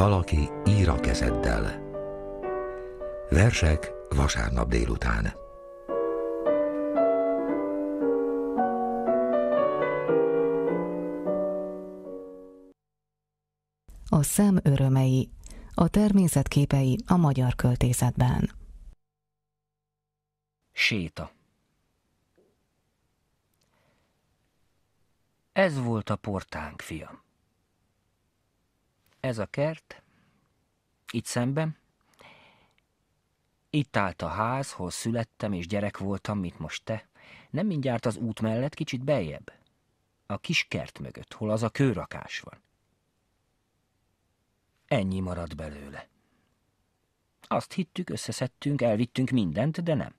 valaki ír a kezeddel. Versek vasárnap délután. A szem örömei, a természet képei a magyar költészetben. Séta Ez volt a portánk, fiam ez a kert, itt szemben, itt állt a ház, hol születtem és gyerek voltam, mint most te. Nem mindjárt az út mellett, kicsit beljebb. A kis kert mögött, hol az a kőrakás van. Ennyi maradt belőle. Azt hittük, összeszedtünk, elvittünk mindent, de nem.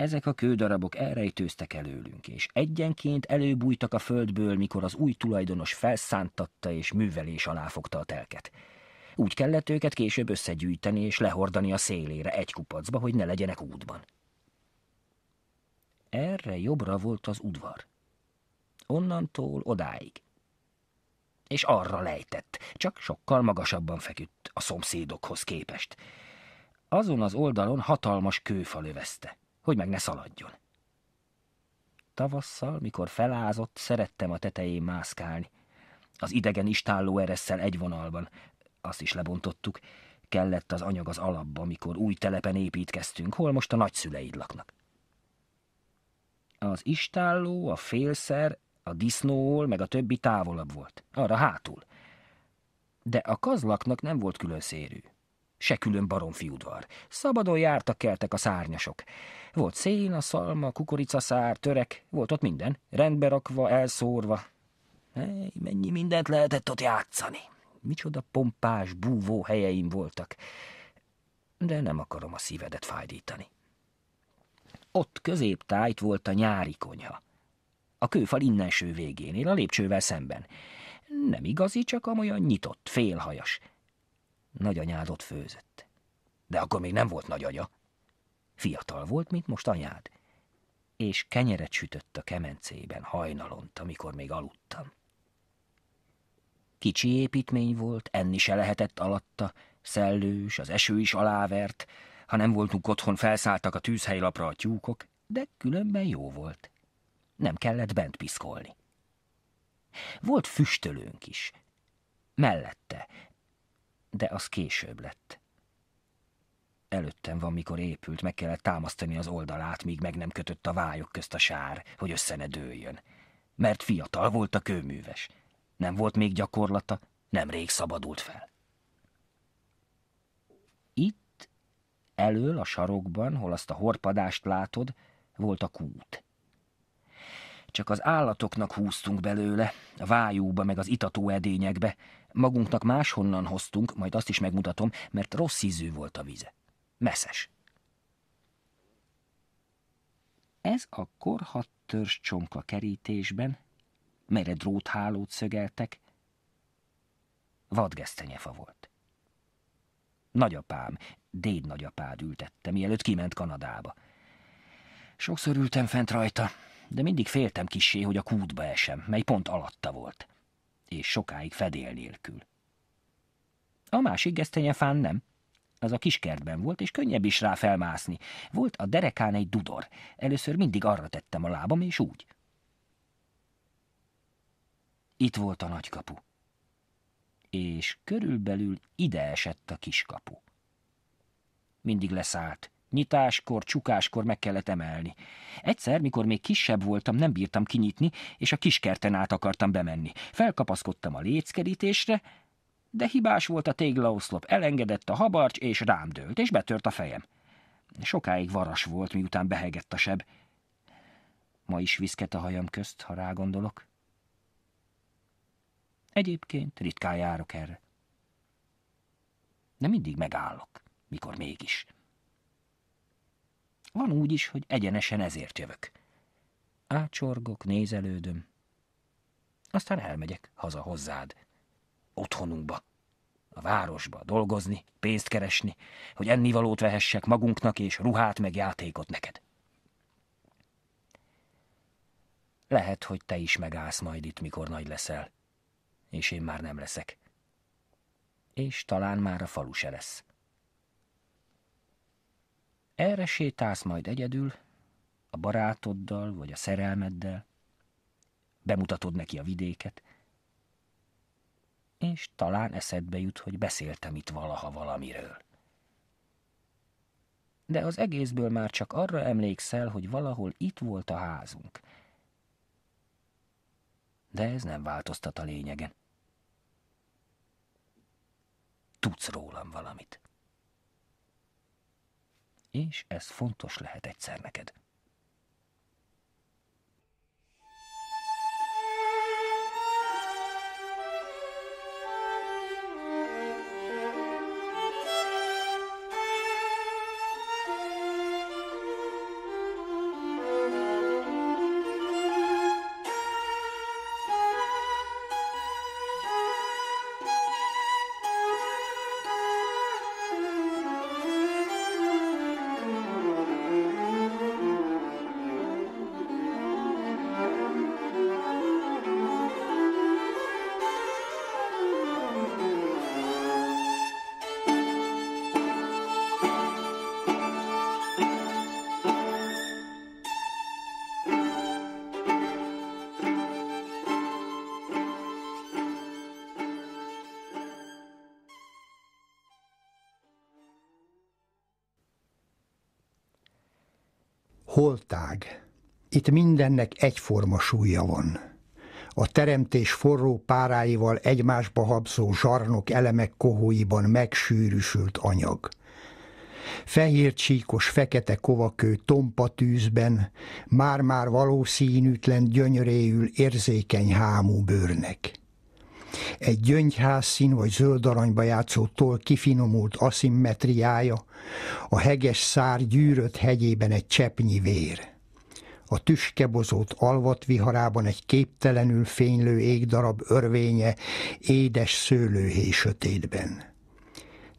Ezek a kődarabok elrejtőztek előlünk, és egyenként előbújtak a földből, mikor az új tulajdonos felszántatta és művelés alá fogta a telket. Úgy kellett őket később összegyűjteni és lehordani a szélére egy kupacba, hogy ne legyenek útban. Erre jobbra volt az udvar. Onnantól odáig. És arra lejtett, csak sokkal magasabban feküdt a szomszédokhoz képest. Azon az oldalon hatalmas kőfa övezte hogy meg ne szaladjon. Tavasszal, mikor felázott, szerettem a tetején mászkálni. Az idegen istálló eresszel egy vonalban, azt is lebontottuk, kellett az anyag az alapba, mikor új telepen építkeztünk, hol most a nagyszüleid laknak. Az istálló, a félszer, a disznóól, meg a többi távolabb volt, arra hátul. De a kazlaknak nem volt külön szérű se külön baromfi udvar. Szabadon jártak keltek a szárnyasok. Volt a szalma, kukoricaszár, törek, volt ott minden, rendbe rakva, elszórva. Hey, mennyi mindent lehetett ott játszani. Micsoda pompás, búvó helyeim voltak. De nem akarom a szívedet fájdítani. Ott középtájt volt a nyári konyha. A kőfal innenső végénél, a lépcsővel szemben. Nem igazi, csak amolyan nyitott, félhajas nagyanyádot főzött. De akkor még nem volt nagyanya. Fiatal volt, mint most anyád. És kenyeret sütött a kemencében hajnalont, amikor még aludtam. Kicsi építmény volt, enni se lehetett alatta, szellős, az eső is alávert, ha nem voltunk otthon, felszálltak a tűzhelylapra a tyúkok, de különben jó volt. Nem kellett bent piszkolni. Volt füstölőnk is. Mellette de az később lett. Előttem van, mikor épült, meg kellett támasztani az oldalát, míg meg nem kötött a vályok közt a sár, hogy össze ne dőljön. Mert fiatal volt a kőműves. Nem volt még gyakorlata, nem rég szabadult fel. Itt, elől a sarokban, hol azt a horpadást látod, volt a kút. Csak az állatoknak húztunk belőle, a vájúba meg az itató edényekbe, Magunknak máshonnan hoztunk, majd azt is megmutatom, mert rossz ízű volt a vize. Meszes. Ez a korhat törzs csonka kerítésben, melyre dróthálót szögeltek, vadgesztenyefa volt. Nagyapám, déd nagyapád ültette, mielőtt kiment Kanadába. Sokszor ültem fent rajta, de mindig féltem kisé, hogy a kútba esem, mely pont alatta volt és sokáig fedél nélkül. A másik gesztenyefán nem. Az a kiskertben volt, és könnyebb is rá felmászni. Volt a derekán egy dudor. Először mindig arra tettem a lábam, és úgy. Itt volt a nagykapu. És körülbelül ide esett a kiskapu. Mindig leszállt, Nyitáskor, csukáskor meg kellett emelni. Egyszer, mikor még kisebb voltam, nem bírtam kinyitni, és a kiskerten át akartam bemenni. Felkapaszkodtam a léckerítésre, de hibás volt a téglaoszlop, elengedett a habarcs, és rám dőlt, és betört a fejem. Sokáig varas volt, miután behegett a seb. Ma is viszket a hajam közt, ha gondolok. Egyébként ritkán járok erre. De mindig megállok, mikor mégis. Van úgy is, hogy egyenesen ezért jövök. Ácsorgok, nézelődöm. Aztán elmegyek haza hozzád. Otthonunkba. A városba dolgozni, pénzt keresni, hogy ennivalót vehessek magunknak, és ruhát meg játékot neked. Lehet, hogy te is megállsz majd itt, mikor nagy leszel, és én már nem leszek. És talán már a falu se lesz. Erre sétálsz majd egyedül, a barátoddal vagy a szerelmeddel, bemutatod neki a vidéket, és talán eszedbe jut, hogy beszéltem itt valaha valamiről. De az egészből már csak arra emlékszel, hogy valahol itt volt a házunk. De ez nem változtat a lényegen. Tudsz rólam valamit és ez fontos lehet egyszer neked. Holtág. Itt mindennek egyforma súlya van. A teremtés forró páráival egymásba habzó zsarnok elemek kohóiban megsűrűsült anyag. Fehér csíkos, fekete kovakő tompa tűzben, már-már valószínűtlen gyönyöréül érzékeny hámú bőrnek egy gyöngyházszín vagy zöld aranyba játszó toll kifinomult aszimmetriája, a heges szár gyűrött hegyében egy cseppnyi vér. A tüskebozót alvat viharában egy képtelenül fénylő égdarab örvénye édes szőlőhé sötétben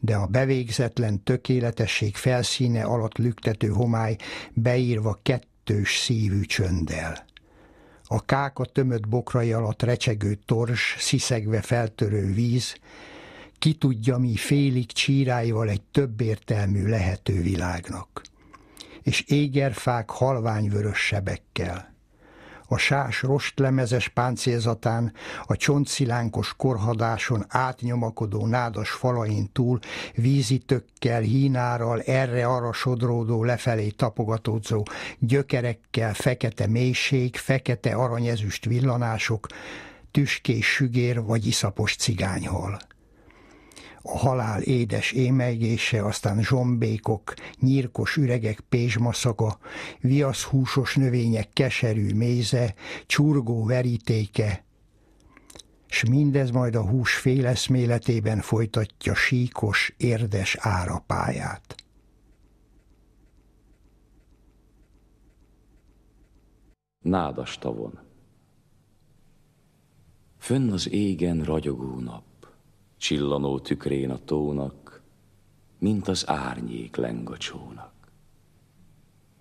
de a bevégzetlen tökéletesség felszíne alatt lüktető homály beírva kettős szívű csönddel a káka tömött bokrai alatt recsegő tors, sziszegve feltörő víz, ki tudja, mi félig csíráival egy több értelmű lehető világnak. És égerfák halványvörös sebekkel – a sás rostlemezes páncélzatán, a csontszilánkos korhadáson átnyomakodó nádas falain túl, vízitökkel, hínáral, erre-arra sodródó, lefelé tapogatódzó gyökerekkel, fekete mélység, fekete aranyezüst villanások, tüskés sügér vagy iszapos cigányhal a halál édes émelgése, aztán zsombékok, nyírkos üregek pézsmaszaga, viaszhúsos növények keserű méze, csurgó verítéke, s mindez majd a hús féleszméletében folytatja síkos, érdes árapáját. Nádas tavon. Fönn az égen ragyogó nap csillanó tükrén a tónak, mint az árnyék leng a csónak.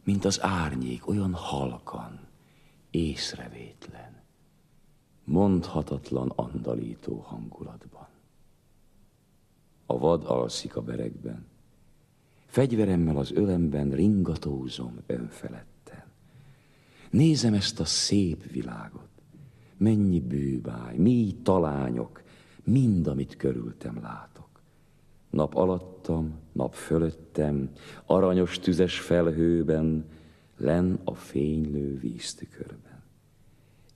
Mint az árnyék olyan halkan, észrevétlen, mondhatatlan andalító hangulatban. A vad alszik a berekben, fegyveremmel az ölemben ringatózom önfeledten. Nézem ezt a szép világot, mennyi bűbáj, mi talányok, mind, amit körültem látok. Nap alattam, nap fölöttem, aranyos tüzes felhőben, len a fénylő víztükörben.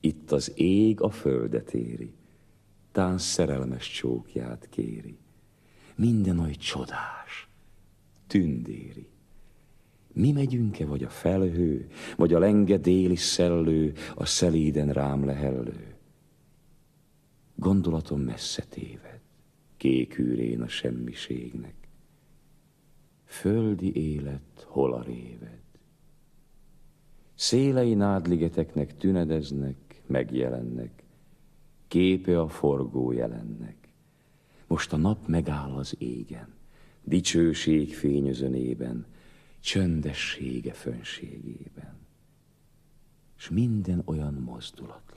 Itt az ég a földet éri, tán szerelmes csókját kéri. Minden oly csodás, tündéri. Mi megyünk-e, vagy a felhő, vagy a lenge déli szellő, a szelíden rám lehellő? gondolatom messze téved, kék hűrén a semmiségnek. Földi élet hol a réved? Szélei nádligeteknek tünedeznek, megjelennek, képe a forgó jelennek. Most a nap megáll az égen, dicsőség fényözönében, csöndessége fönségében. S minden olyan mozdulat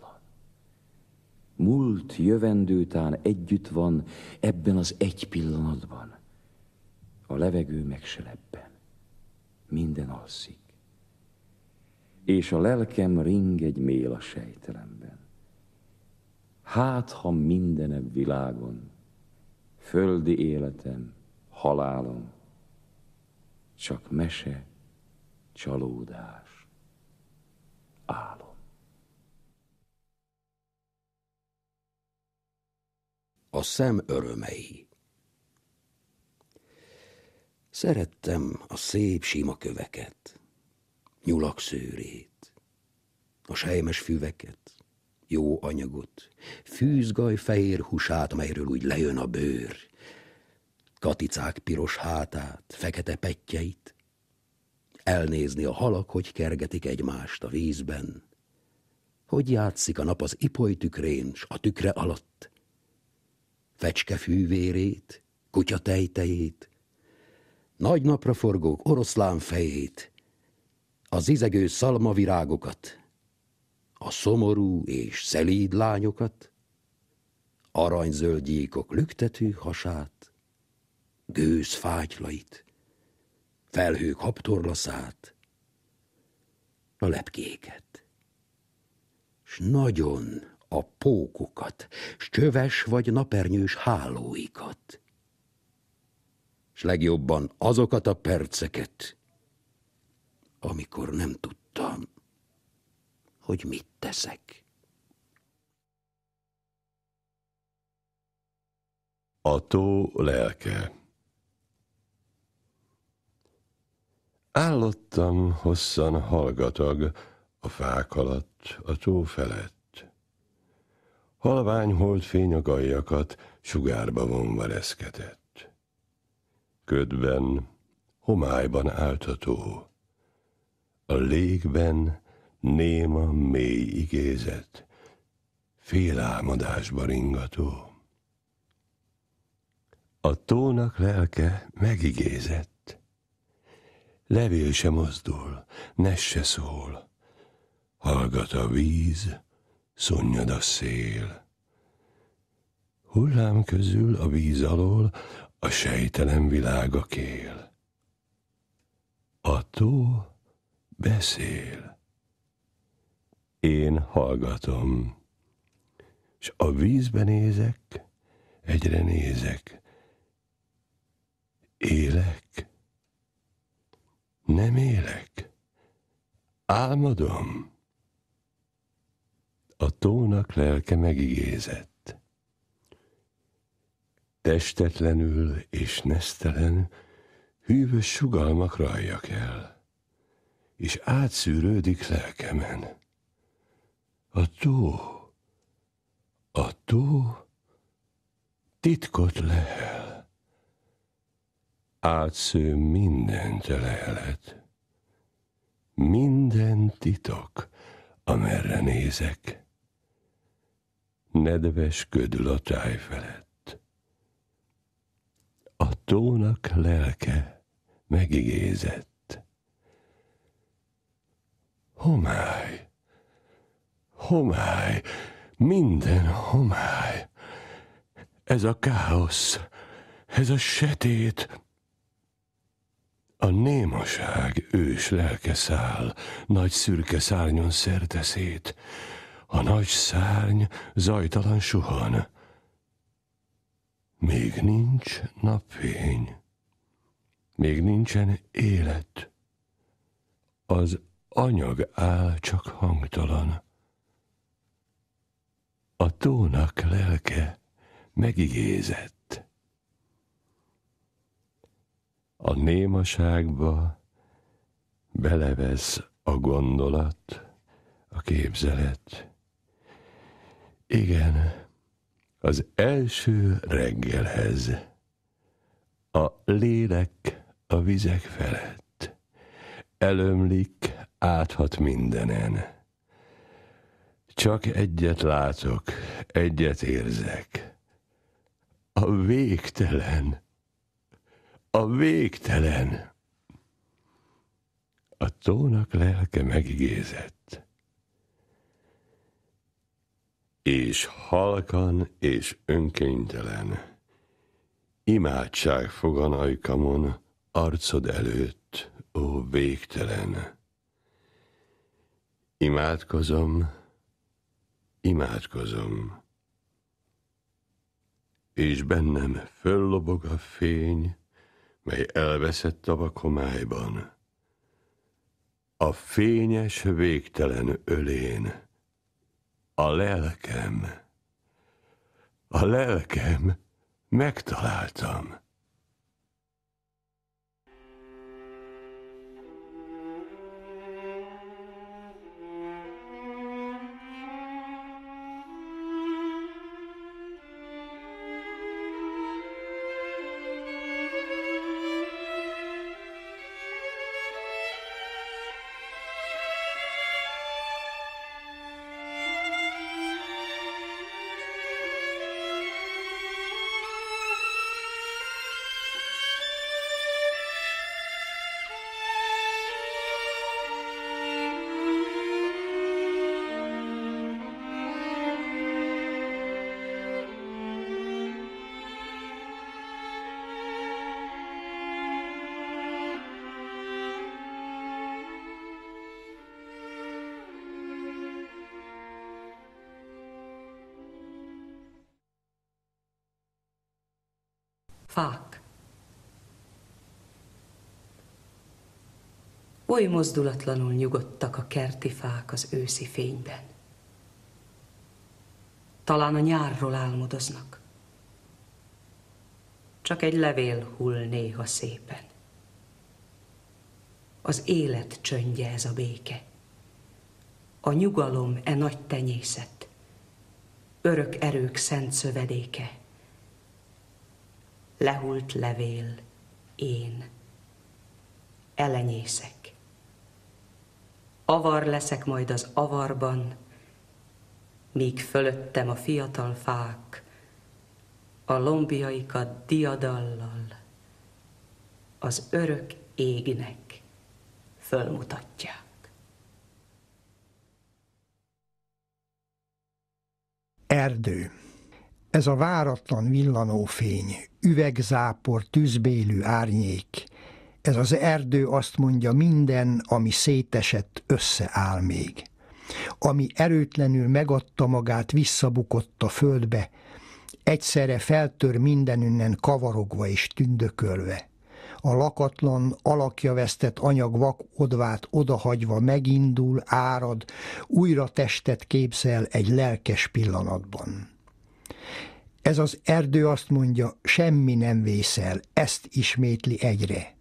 múlt, jövendőtán együtt van ebben az egy pillanatban. A levegő megselebben. Minden alszik. És a lelkem ring egy mél a sejtelemben. Hát, ha mindenebb világon, földi életem, halálom, csak mese, csalódás, álom. a szem örömei. Szerettem a szép sima köveket, nyulak szőrét, a sejmes füveket, jó anyagot, fűzgaj fehér húsát, melyről úgy lejön a bőr, katicák piros hátát, fekete petjeit, elnézni a halak, hogy kergetik egymást a vízben, hogy játszik a nap az ipoly tükrén, s a tükre alatt, kutya kutyatejtejét, nagy napra forgók oroszlán fejét, az izegő szalmavirágokat, a szomorú és szelíd lányokat, aranyzöldjékok lüktető hasát, gőz fátylait, felhők haptorlaszát, a lepkéket. S nagyon a pókukat, s csöves vagy napernyős hálóikat. S legjobban azokat a perceket, amikor nem tudtam, hogy mit teszek. A tó lelke Állottam hosszan hallgatag a fák alatt, a tó felett. Halvány holdfény a gajakat sugárba vonva reszketett. Ködben, homályban áltató, a légben néma mély igézet, félálmodásba ringató. A tónak lelke megigézett. Levél se mozdul, ne se szól. Hallgat a víz, szunnyad a szél. Hullám közül a víz alól a sejtelen világa kél. A tó beszél. Én hallgatom, és a vízbe nézek, egyre nézek. Élek? Nem élek? Álmodom? a tónak lelke megigézett. Testetlenül és nesztelen hűvös sugalmak rajjak el, és átszűrődik lelkemen. A tó, a tó titkot lehel, átsző mindent lehelet, minden titok, amerre nézek nedves ködül a táj felett. A tónak lelke megigézett. Homály, homály, minden homály. Ez a káosz, ez a setét, a némaság ős lelke száll, nagy szürke szárnyon szerteszét, a nagy szárny zajtalan suhan. Még nincs napfény, még nincsen élet, az anyag áll csak hangtalan. A tónak lelke megigézett. A némaságba belevesz a gondolat, a képzelet, igen, az első reggelhez. A lélek a vizek felett. Elömlik, áthat mindenen. Csak egyet látok, egyet érzek. A végtelen. A végtelen. A tónak lelke megigézett és halkan és önkénytelen. Imádság fogan ajkamon, arcod előtt, ó végtelen. Imádkozom, imádkozom, és bennem föllobog a fény, mely elveszett a vakomályban. A fényes végtelen ölén, a lelkem, a lelkem, megtaláltam. fák. Oly mozdulatlanul nyugodtak a kerti fák az őszi fényben. Talán a nyárról álmodoznak. Csak egy levél hull néha szépen. Az élet csöndje ez a béke. A nyugalom e nagy tenyészet. Örök erők szent szövedéke lehult levél, én. Elenyészek. Avar leszek majd az avarban, míg fölöttem a fiatal fák, a lombjaikat diadallal, az örök égnek fölmutatják. Erdő. Ez a váratlan villanófény üvegzápor, tűzbélű árnyék. Ez az erdő azt mondja, minden, ami szétesett, összeáll még. Ami erőtlenül megadta magát, visszabukott a földbe, egyszerre feltör mindenünnen kavarogva és tündökölve. A lakatlan, alakja vesztett anyag vak odvát odahagyva megindul, árad, újra testet képzel egy lelkes pillanatban. Ez az erdő azt mondja, semmi nem vészel, ezt ismétli egyre.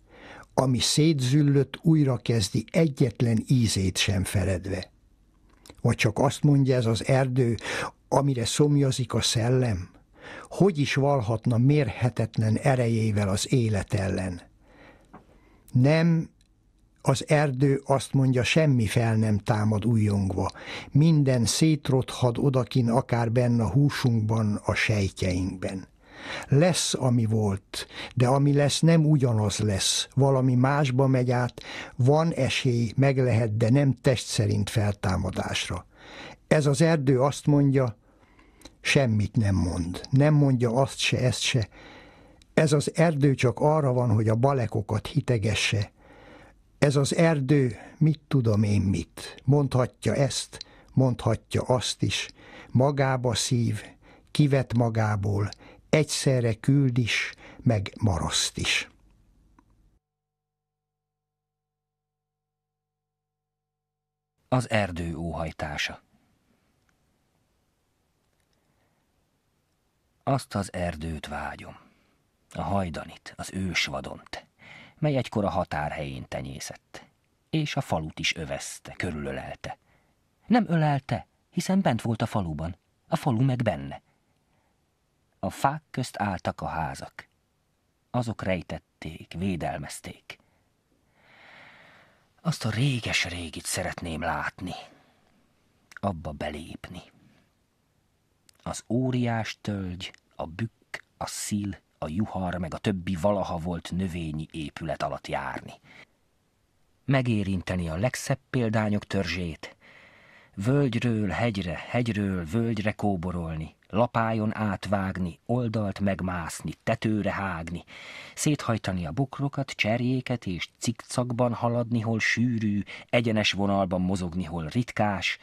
Ami szétzüllött, újra kezdi egyetlen ízét sem feledve. Vagy csak azt mondja ez az erdő, amire szomjazik a szellem? Hogy is valhatna mérhetetlen erejével az élet ellen? Nem az erdő azt mondja, semmi fel nem támad újongva. Minden szétrothad odakin, akár benne a húsunkban, a sejtjeinkben. Lesz, ami volt, de ami lesz, nem ugyanaz lesz. Valami másba megy át, van esély, meg lehet, de nem test szerint feltámadásra. Ez az erdő azt mondja, semmit nem mond. Nem mondja azt se, ezt se. Ez az erdő csak arra van, hogy a balekokat hitegesse, ez az erdő, mit tudom én mit, mondhatja ezt, mondhatja azt is, magába szív, kivet magából, egyszerre küld is, meg maraszt is. Az erdő óhajtása Azt az erdőt vágyom, a hajdanit, az ősvadont, mely egykor a határhelyén tenyészett. És a falut is övezte, körülölelte. Nem ölelte, hiszen bent volt a faluban, a falu meg benne. A fák közt álltak a házak. Azok rejtették, védelmezték. Azt a réges-régit szeretném látni, abba belépni. Az óriás tölgy, a bükk, a szil, a juhar meg a többi valaha volt növényi épület alatt járni. Megérinteni a legszebb példányok törzsét, völgyről hegyre, hegyről völgyre kóborolni, lapájon átvágni, oldalt megmászni, tetőre hágni, széthajtani a bokrokat, cserjéket és cikcakban haladni, hol sűrű, egyenes vonalban mozogni, hol ritkás,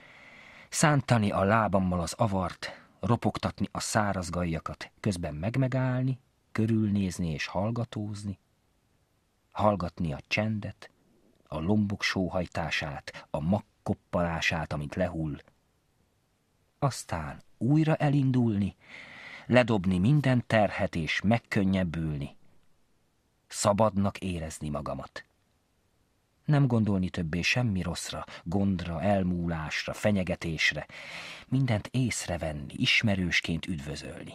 szántani a lábammal az avart, ropogtatni a száraz gajakat, közben megmegállni, körülnézni és hallgatózni, hallgatni a csendet, a lombok sóhajtását, a makkoppalását, amint lehull, aztán újra elindulni, ledobni minden terhet és megkönnyebbülni, szabadnak érezni magamat. Nem gondolni többé semmi rosszra, gondra, elmúlásra, fenyegetésre, mindent észrevenni, ismerősként üdvözölni,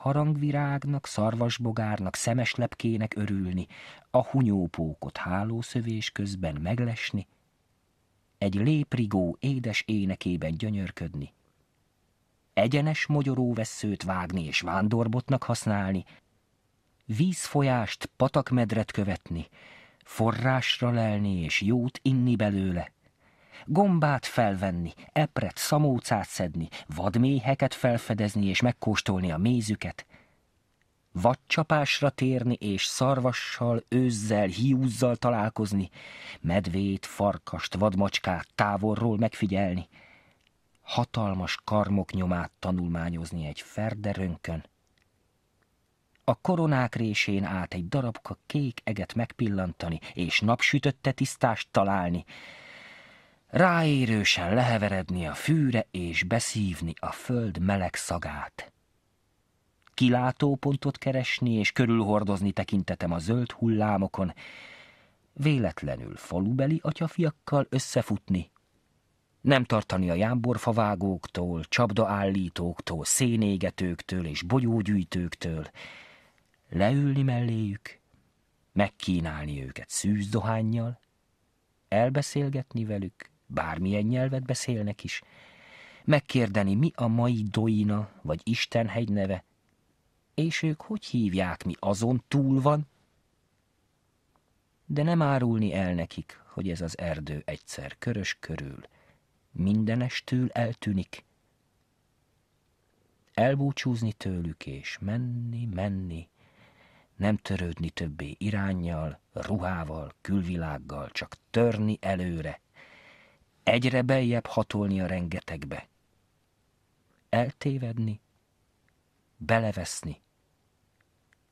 harangvirágnak, szarvasbogárnak, szemeslepkének örülni, a hunyópókot hálószövés közben meglesni, egy léprigó édes énekében gyönyörködni, egyenes mogyoróvesszőt vágni és vándorbotnak használni, vízfolyást, patakmedret követni, forrásra lelni és jót inni belőle, gombát felvenni, epret, szamócát szedni, vadméheket felfedezni és megkóstolni a mézüket, vadcsapásra térni és szarvassal, őzzel, hiúzzal találkozni, medvét, farkast, vadmacskát távolról megfigyelni, hatalmas karmok nyomát tanulmányozni egy ferderönkön, a koronák résén át egy darabka kék eget megpillantani és napsütötte tisztást találni, ráérősen leheveredni a fűre és beszívni a föld meleg szagát. Kilátópontot keresni és körülhordozni tekintetem a zöld hullámokon, véletlenül falubeli atyafiakkal összefutni, nem tartani a jámborfavágóktól, csapdaállítóktól, szénégetőktől és bogyógyűjtőktől, leülni melléjük, megkínálni őket szűzdohányjal, elbeszélgetni velük, bármilyen nyelvet beszélnek is, megkérdeni, mi a mai Doina vagy Istenhegy neve, és ők hogy hívják, mi azon túl van, de nem árulni el nekik, hogy ez az erdő egyszer körös körül, mindenestől eltűnik. Elbúcsúzni tőlük és menni, menni, nem törődni többé irányjal, ruhával, külvilággal, csak törni előre, egyre beljebb hatolni a rengetegbe. Eltévedni, beleveszni,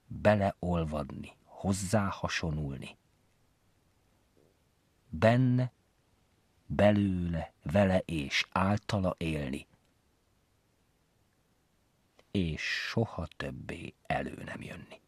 beleolvadni, hozzáhasonulni. Benne, belőle, vele és általa élni, és soha többé elő nem jönni.